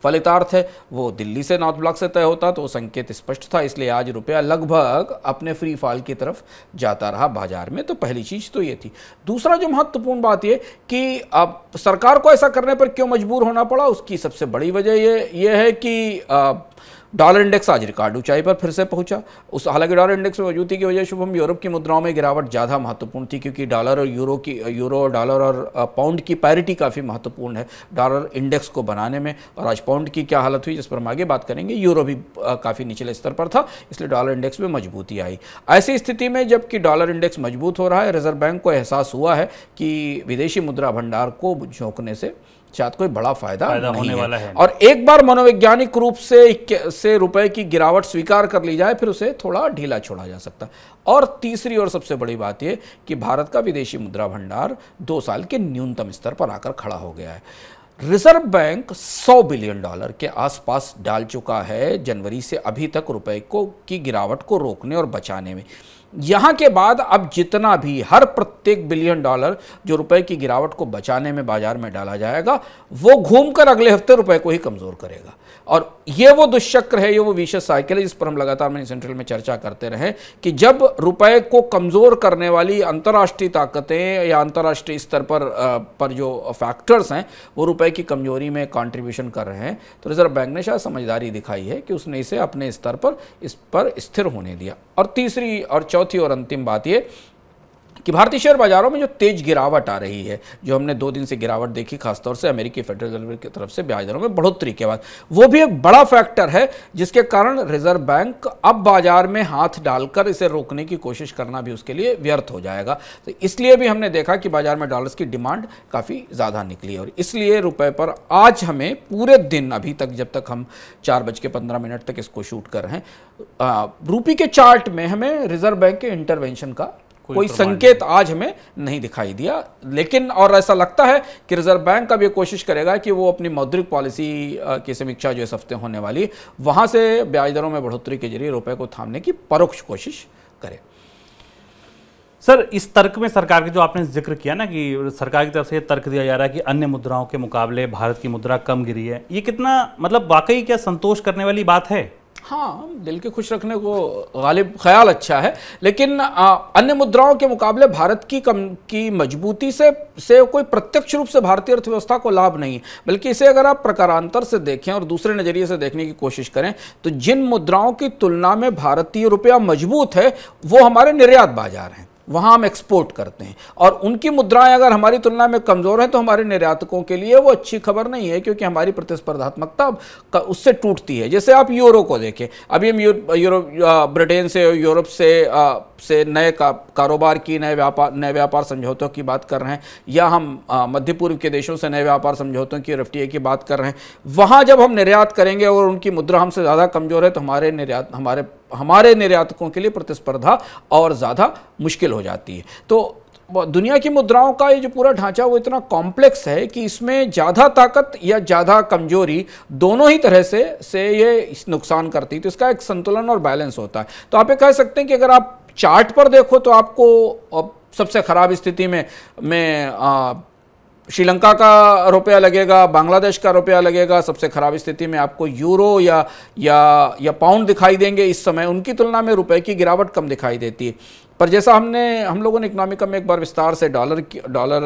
फलितार्थ है वो दिल्ली से नॉर्थ ब्लॉक से तय होता तो संकेत स्पष्ट था इसलिए आज रुपया लगभग अपने फ्री फॉल की तरफ जाता रहा बाजार में तो पहली चीज़ तो ये थी दूसरा जो महत्वपूर्ण बात ये कि अब सरकार को ऐसा करने पर क्यों मजबूर होना पड़ा उसकी सबसे बड़ी वजह ये ये है कि आ, डॉलर इंडेक्स आज रिकॉर्ड ऊंचाई पर फिर से पहुंचा उस हालांकि डॉलर इंडेक्स में मौजूदगी की वजह शुभम यूरोप की मुद्राओं में गिरावट ज़्यादा महत्वपूर्ण थी क्योंकि डॉलर और यूरो की यूरो और डॉलर और पाउंड की पैरिटी काफ़ी महत्वपूर्ण है डॉलर इंडेक्स को बनाने में और आज पाउंड की क्या हालत हुई जिस पर हम आगे बात करेंगे यूरो भी काफ़ी निचले स्तर पर था इसलिए डॉलर इंडेक्स में मजबूती आई ऐसी स्थिति में जबकि डॉलर इंडेक्स मजबूत हो रहा है रिजर्व बैंक को एहसास हुआ है कि विदेशी मुद्रा भंडार को झोंकने से शायद कोई बड़ा फायदा, फायदा होने वाला है और एक बार मनोवैज्ञानिक रूप से से रुपए की गिरावट स्वीकार कर ली जाए फिर उसे थोड़ा ढीला छोड़ा जा सकता है और तीसरी और सबसे बड़ी बात यह कि भारत का विदेशी मुद्रा भंडार दो साल के न्यूनतम स्तर पर आकर खड़ा हो गया है रिजर्व बैंक 100 बिलियन डॉलर के आसपास डाल चुका है जनवरी से अभी तक रुपए को की गिरावट को रोकने और बचाने में यहाँ के बाद अब जितना भी हर प्रत्येक बिलियन डॉलर जो रुपए की गिरावट को बचाने में बाजार में डाला जाएगा वो घूमकर अगले हफ्ते रुपए को ही कमज़ोर करेगा और ये वो दुष्चक्र है ये वो विशेष साइकिल है जिस पर हम लगातार मैंने सेंट्रल में चर्चा करते रहे कि जब रुपए को कमज़ोर करने वाली अंतर्राष्ट्रीय ताकतें या अंतर्राष्ट्रीय स्तर पर पर जो फैक्टर्स हैं वो रुपए की कमजोरी में कंट्रीब्यूशन कर रहे हैं तो रिजर्व बैंक ने शायद समझदारी दिखाई है कि उसने इसे अपने स्तर पर इस पर स्थिर होने दिया और तीसरी और चौथी और अंतिम बात ये कि भारतीय शेयर बाजारों में जो तेज गिरावट आ रही है जो हमने दो दिन से गिरावट देखी खासतौर से अमेरिकी फेडरल रिजर्व की तरफ से ब्याज दरों में बढ़ोतरी के बाद वो भी एक बड़ा फैक्टर है जिसके कारण रिजर्व बैंक अब बाजार में हाथ डालकर इसे रोकने की कोशिश करना भी उसके लिए व्यर्थ हो जाएगा तो इसलिए भी हमने देखा कि बाजार में डॉलर्स की डिमांड काफ़ी ज़्यादा निकली और इसलिए रुपए पर आज हमें पूरे दिन अभी तक जब तक हम चार बज के पंद्रह मिनट तक इसको शूट कर रहे हैं रूपी के चार्ट में हमें रिजर्व बैंक के इंटरवेंशन का कोई संकेत आज हमें नहीं दिखाई दिया लेकिन और ऐसा लगता है कि रिजर्व बैंक अब ये कोशिश करेगा कि वो अपनी मौद्रिक पॉलिसी की समीक्षा जो इस हफ्ते होने वाली वहां से ब्याज दरों में बढ़ोतरी के जरिए रुपए को थामने की परोक्ष कोशिश करे सर इस तर्क में सरकार के जो आपने जिक्र किया ना कि सरकार की तरफ से तर्क दिया जा रहा है कि अन्य मुद्राओं के मुकाबले भारत की मुद्रा कम गिरी है ये कितना मतलब वाकई क्या संतोष करने वाली बात है हाँ दिल के खुश रखने को गालिब ख्याल अच्छा है लेकिन अन्य मुद्राओं के मुकाबले भारत की कम की मजबूती से से कोई प्रत्यक्ष रूप से भारतीय अर्थव्यवस्था को लाभ नहीं बल्कि इसे अगर आप प्रकारांतर से देखें और दूसरे नज़रिए से देखने की कोशिश करें तो जिन मुद्राओं की तुलना में भारतीय रुपया मजबूत है वो हमारे निर्यात बाजार हैं वहाँ हम एक्सपोर्ट करते हैं और उनकी मुद्राएं अगर हमारी तुलना में कमज़ोर हैं तो हमारे निर्यातकों के लिए वो अच्छी खबर नहीं है क्योंकि हमारी प्रतिस्पर्धात्मकता उससे टूटती है जैसे आप यूरो को देखें अभी हम यूरोप ब्रिटेन से यूरोप से आ, से नए का, कारोबार की नए व्यापार नए व्यापार समझौतों की बात कर रहे हैं या हम मध्य पूर्व के देशों से नए व्यापार समझौतों की एफ की बात कर रहे हैं वहाँ जब हम निर्यात करेंगे और उनकी मुद्रा हमसे ज़्यादा कमज़ोर है तो हमारे निर्यात हमारे हमारे निर्यातकों के लिए प्रतिस्पर्धा और ज़्यादा मुश्किल हो जाती है तो दुनिया की मुद्राओं का ये जो पूरा ढांचा वो इतना कॉम्प्लेक्स है कि इसमें ज़्यादा ताकत या ज़्यादा कमजोरी दोनों ही तरह से से ये नुकसान करती है तो इसका एक संतुलन और बैलेंस होता है तो आप ये कह सकते हैं कि अगर आप चार्ट पर देखो तो आपको सबसे ख़राब स्थिति में में श्रीलंका का रुपया लगेगा बांग्लादेश का रुपया लगेगा सबसे खराब स्थिति में आपको यूरो या या या पाउंड दिखाई देंगे इस समय उनकी तुलना में रुपए की गिरावट कम दिखाई देती है पर जैसा हमने हम लोगों ने इकनॉमिका में एक बार विस्तार से डॉलर डॉलर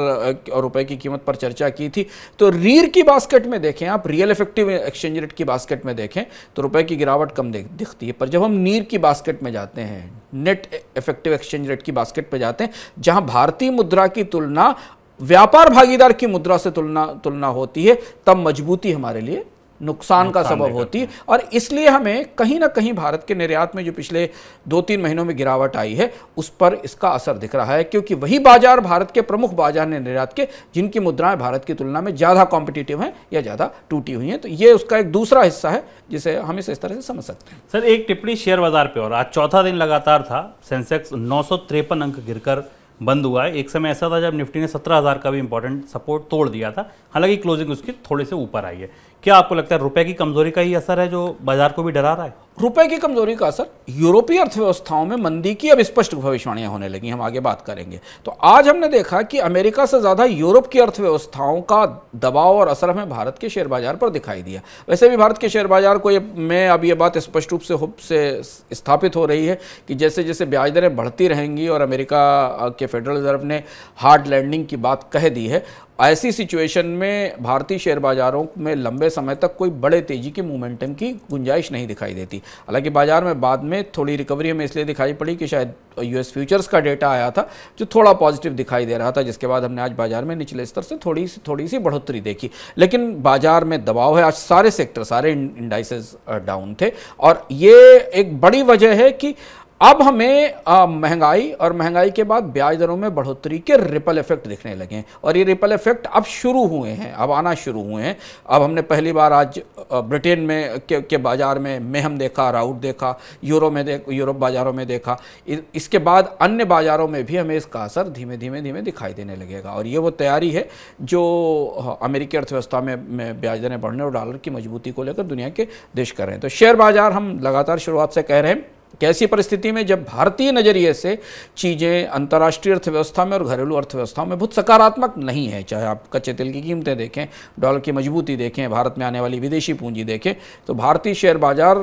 और रुपए की कीमत पर चर्चा की थी तो रीर की बास्केट में देखें आप रियल इफेक्टिव एक्सचेंज रेट की बास्केट में देखें तो रुपए की गिरावट कम दिखती है पर जब हम नीर की बास्केट में जाते हैं नेट इफेक्टिव एक्सचेंज रेट की बास्केट में जाते हैं जहां भारतीय मुद्रा की तुलना व्यापार भागीदार की मुद्रा से तुलना तुलना होती है तब मजबूती हमारे लिए नुकसान, नुकसान का सबब होती है और इसलिए हमें कहीं ना कहीं भारत के निर्यात में जो पिछले दो तीन महीनों में गिरावट आई है उस पर इसका असर दिख रहा है क्योंकि वही बाजार भारत के प्रमुख बाजार ने निर्यात के जिनकी मुद्राएं भारत की तुलना में ज़्यादा कॉम्पिटिटिव हैं या ज़्यादा टूटी हुई हैं तो ये उसका एक दूसरा हिस्सा है जिसे हम इसे इस तरह से समझ सकते हैं सर एक टिप्पणी शेयर बाजार पर और आज चौथा दिन लगातार था सेंसेक्स नौ अंक गिरकर बंद हुआ है एक समय ऐसा था जब निफ्टी ने सत्रह हज़ार का भी इंपॉर्टेंट सपोर्ट तोड़ दिया था हालांकि क्लोजिंग उसकी थोड़े से ऊपर आई है क्या आपको लगता है रुपए की कमजोरी का ही असर है जो बाजार को भी डरा रहा है रुपए की कमजोरी का असर यूरोपीय अर्थव्यवस्थाओं में मंदी की अब स्पष्ट भविष्यवाणियां होने लगी हम आगे बात करेंगे तो आज हमने देखा कि अमेरिका से ज़्यादा यूरोप की अर्थव्यवस्थाओं का दबाव और असर हमें भारत के शेयर बाजार पर दिखाई दिया वैसे भी भारत के शेयर बाजार को ये अब ये बात स्पष्ट रूप से हुप से स्थापित हो रही है कि जैसे जैसे ब्याज दरें बढ़ती रहेंगी और अमेरिका के फेडरल रिजर्व ने हार्ड लैंडिंग की बात कह दी है ऐसी सिचुएशन में भारतीय शेयर बाज़ारों में लंबे समय तक कोई बड़े तेज़ी के मोमेंटम की गुंजाइश नहीं दिखाई देती हालांकि बाजार में बाद में थोड़ी रिकवरी हमें इसलिए दिखाई पड़ी कि शायद यूएस फ्यूचर्स का डेटा आया था जो थोड़ा पॉजिटिव दिखाई दे रहा था जिसके बाद हमने आज बाजार में निचले स्तर से थोड़ी सी थोड़ी सी बढ़ोतरी देखी लेकिन बाजार में दबाव है आज सारे सेक्टर सारे इंडाइसेस डाउन थे और ये एक बड़ी वजह है कि अब हमें महंगाई और महंगाई के बाद ब्याज दरों में बढ़ोतरी के रिपल इफेक्ट दिखने लगे हैं और ये रिपल इफेक्ट अब शुरू हुए हैं अब आना शुरू हुए हैं अब हमने पहली बार आज ब्रिटेन में के, के बाज़ार में मेहम देखा राउट देखा यूरो में देख यूरोप बाज़ारों में देखा इसके बाद अन्य बाज़ारों में भी हमें इसका असर धीमे धीमे धीमे दिखाई देने लगेगा और ये वो तैयारी है जो अमेरिकी अर्थव्यवस्था में, में ब्याज दरें बढ़ने और डॉलर की मजबूती को लेकर दुनिया के देश कर रहे हैं तो शेयर बाज़ार हम लगातार शुरुआत से कह रहे हैं कैसी परिस्थिति में जब भारतीय नज़रिए से चीज़ें अंतर्राष्ट्रीय अर्थव्यवस्था में और घरेलू अर्थव्यवस्था में बहुत सकारात्मक नहीं है चाहे आप कच्चे तेल की कीमतें देखें डॉलर की मजबूती देखें भारत में आने वाली विदेशी पूंजी देखें तो भारतीय शेयर बाजार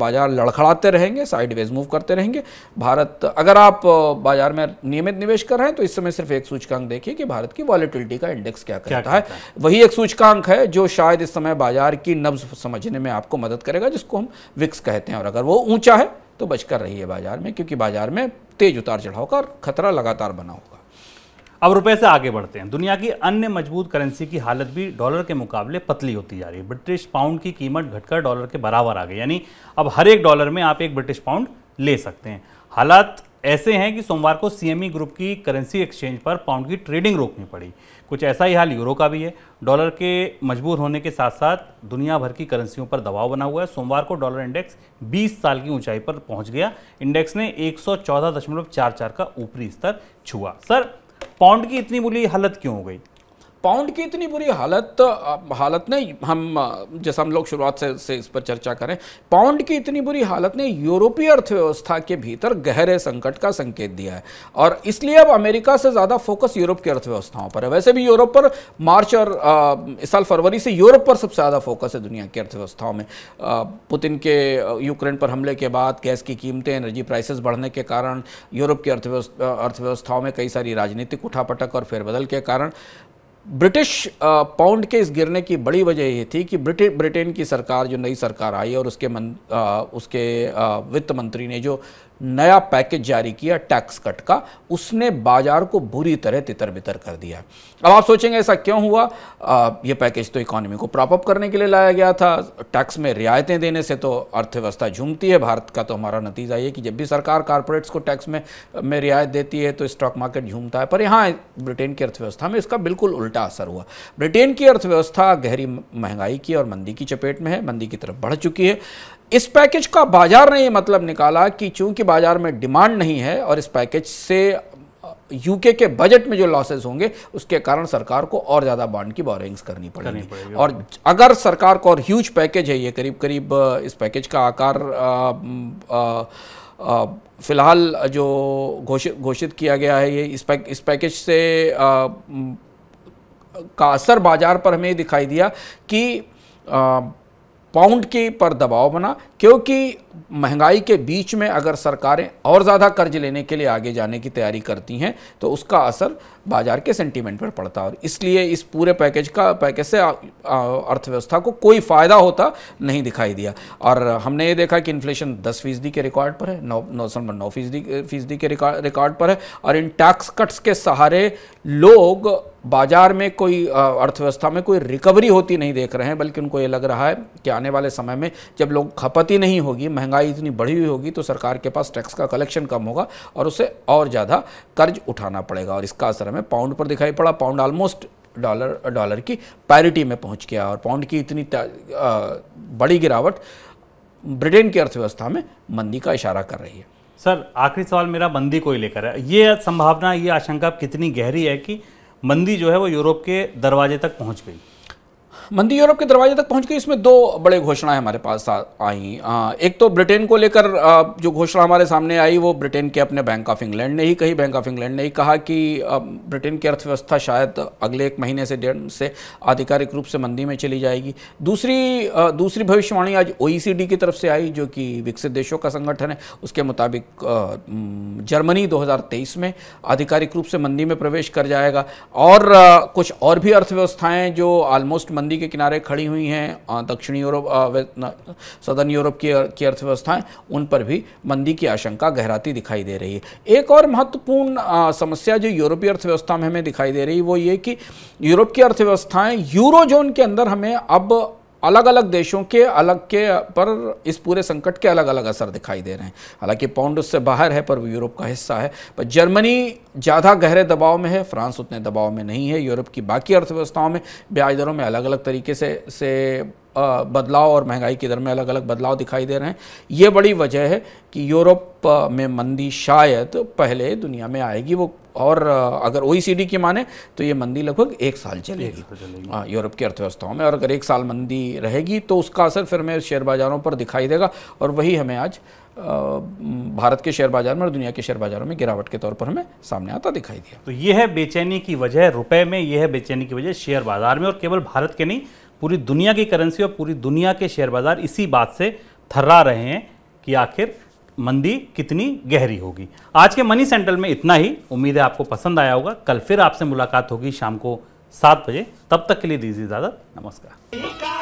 बाजार लड़खड़ाते रहेंगे साइडवेज मूव करते रहेंगे भारत अगर आप बाजार में नियमित निवेश कर रहे हैं तो इस समय सिर्फ एक सूचकांक देखिए कि भारत की वॉलिटिलिटी का इंडेक्स क्या कहता है वही एक सूचकांक है जो शायद इस समय बाजार की नब्ज समझने में आपको मदद करेगा जिसको हम विक्स कहते हैं और अगर वो ऊंचा है तो बचकर रहिए बाजार में क्योंकि बाजार में तेज उतार चढ़ाव का खतरा लगातार बना होगा अब रुपए से आगे बढ़ते हैं दुनिया की अन्य मजबूत करेंसी की हालत भी डॉलर के मुकाबले पतली होती जा रही है ब्रिटिश पाउंड की कीमत घटकर डॉलर के बराबर आ गई यानी अब हर एक डॉलर में आप एक ब्रिटिश पाउंड ले सकते हैं हालात ऐसे हैं कि सोमवार को सीएमई ग्रुप e की करेंसी एक्सचेंज पर पाउंड की ट्रेडिंग रोकनी पड़ी कुछ ऐसा ही हाल यूरो का भी है डॉलर के मजबूर होने के साथ साथ दुनिया भर की करेंसियों पर दबाव बना हुआ है सोमवार को डॉलर इंडेक्स 20 साल की ऊंचाई पर पहुंच गया इंडेक्स ने एक का ऊपरी स्तर छुआ सर पाउंड की इतनी बुरी हालत क्यों हो गई पाउंड की इतनी बुरी हालत हालत ने हम जैसा हम लोग शुरुआत से, से इस पर चर्चा करें पाउंड की इतनी बुरी हालत ने यूरोपीय अर्थव्यवस्था के भीतर गहरे संकट का संकेत दिया है और इसलिए अब अमेरिका से ज़्यादा फोकस यूरोप की अर्थव्यवस्थाओं पर है वैसे भी यूरोप पर मार्च और इस साल फरवरी से यूरोप पर सबसे ज़्यादा फोकस है दुनिया की अर्थव्यवस्थाओं में पुतिन के यूक्रेन पर हमले के बाद गैस की कीमतें एनर्जी प्राइसेस बढ़ने के कारण यूरोप की अर्थव्यवस्था अर्थव्यवस्थाओं में कई सारी राजनीतिक उठापटक और फेरबदल के कारण ब्रिटिश पाउंड के इस गिरने की बड़ी वजह ये थी कि ब्रिटिश ब्रिटेन की सरकार जो नई सरकार आई और उसके मन आ, उसके वित्त मंत्री ने जो नया पैकेज जारी किया टैक्स कट का उसने बाजार को बुरी तरह तितर बितर कर दिया अब आप सोचेंगे ऐसा क्यों हुआ आ, ये पैकेज तो इकोनॉमी को प्रॉपअप करने के लिए लाया गया था टैक्स में रियायतें देने से तो अर्थव्यवस्था झूमती है भारत का तो हमारा नतीजा ये कि जब भी सरकार कारपोरेट्स को टैक्स में में रियायत देती है तो स्टॉक मार्केट झूमता है पर यहाँ ब्रिटेन की अर्थव्यवस्था में इसका बिल्कुल उल्टा असर हुआ ब्रिटेन की अर्थव्यवस्था गहरी महंगाई की और मंदी की चपेट में है मंदी की तरफ बढ़ चुकी है इस पैकेज का बाजार ने ये मतलब निकाला कि चूंकि बाजार में डिमांड नहीं है और इस पैकेज से यूके के बजट में जो लॉसेस होंगे उसके कारण सरकार को और ज़्यादा बॉन्ड की बोरिंग्स करनी पड़ेगी और अगर सरकार को और ह्यूज पैकेज है ये करीब करीब इस पैकेज का आकार फिलहाल जो घोषित घोषित किया गया है ये इस पैक इस पैकेज से आ, का असर बाजार पर हमें दिखाई दिया कि आ, पाउंड के पर दबाव बना क्योंकि महंगाई के बीच में अगर सरकारें और ज़्यादा कर्ज लेने के लिए आगे जाने की तैयारी करती हैं तो उसका असर बाजार के सेंटीमेंट पर पड़ता है और इसलिए इस पूरे पैकेज का पैकेज से अर्थव्यवस्था को कोई फ़ायदा होता नहीं दिखाई दिया और हमने ये देखा कि इन्फ्लेशन दस फीसदी के रिकॉर्ड पर है नौ नौ सौ नौ फीसदी फीसदी के रिकॉर्ड पर है और इन टैक्स कट्स के सहारे लोग बाजार में कोई अर्थव्यवस्था में कोई रिकवरी होती नहीं देख रहे हैं बल्कि उनको ये लग रहा है कि आने वाले समय में जब लोग खपत ही नहीं होगी महंगाई इतनी बढ़ी हुई होगी तो सरकार के पास टैक्स का कलेक्शन कम होगा और उसे और ज़्यादा कर्ज उठाना पड़ेगा और इसका असर हमें पाउंड पर दिखाई पड़ा पाउंड ऑलमोस्ट डॉलर डॉलर की पैरिटी में पहुंच गया और पाउंड की इतनी बड़ी गिरावट ब्रिटेन की अर्थव्यवस्था में मंदी का इशारा कर रही है सर आखिरी सवाल मेरा मंदी को ही लेकर है ये संभावना ये आशंका कितनी गहरी है कि मंदी जो है वो यूरोप के दरवाजे तक पहुंच गई मंदी यूरोप के दरवाजे तक पहुंच गई इसमें दो बड़े घोषणाएं हमारे पास आई एक तो ब्रिटेन को लेकर जो घोषणा हमारे सामने आई वो ब्रिटेन के अपने बैंक ऑफ इंग्लैंड ने ही कही बैंक ऑफ इंग्लैंड ने ही कहा कि ब्रिटेन की अर्थव्यवस्था शायद अगले एक महीने से डेढ़ से आधिकारिक रूप से मंदी में चली जाएगी दूसरी दूसरी भविष्यवाणी आज ओ की तरफ से आई जो कि विकसित देशों का संगठन है उसके मुताबिक जर्मनी दो में आधिकारिक रूप से मंदी में प्रवेश कर जाएगा और कुछ और भी अर्थव्यवस्थाएँ जो ऑलमोस्ट मंदी नदी के किनारे खड़ी हुई हैं दक्षिणी यूरोप सदर्न यूरोप की की अर्थव्यवस्थाएं उन पर भी मंदी की आशंका गहराती दिखाई दे रही है एक और महत्वपूर्ण समस्या जो यूरोपीय अर्थव्यवस्था में हमें दिखाई दे रही है वो ये कि यूरोप की अर्थव्यवस्थाएं यूरो जोन के अंदर हमें अब अलग अलग देशों के अलग के पर इस पूरे संकट के अलग अलग असर दिखाई दे रहे हैं हालांकि पाउंड उससे बाहर है पर वो यूरोप का हिस्सा है पर जर्मनी ज़्यादा गहरे दबाव में है फ्रांस उतने दबाव में नहीं है यूरोप की बाकी अर्थव्यवस्थाओं में ब्याज दरों में अलग अलग तरीके से से बदलाव और महंगाई की दर में अलग अलग बदलाव दिखाई दे रहे हैं ये बड़ी वजह है कि यूरोप में मंदी शायद पहले दुनिया में आएगी वो और अगर ओ की माने तो ये मंदी लगभग एक साल चलेगी, हाँ, यूरोप की अर्थव्यवस्थाओं में और अगर एक साल मंदी रहेगी तो उसका असर फिर हमें शेयर बाज़ारों पर दिखाई देगा और वही हमें आज भारत के शेयर बाजार में और दुनिया के शेयर बाजारों में गिरावट के तौर पर हमें सामने आता दिखाई दिया तो यह है बेचैनी की वजह रुपए में यह है बेचैनी की वजह शेयर बाजार में और केवल भारत के नहीं पूरी दुनिया की करेंसी और पूरी दुनिया के शेयर बाज़ार इसी बात से थर्रा रहे हैं कि आखिर मंदी कितनी गहरी होगी आज के मनी सेंट्रल में इतना ही उम्मीद है आपको पसंद आया होगा कल फिर आपसे मुलाकात होगी शाम को सात बजे तब तक के लिए दीजिए इजाज़त नमस्कार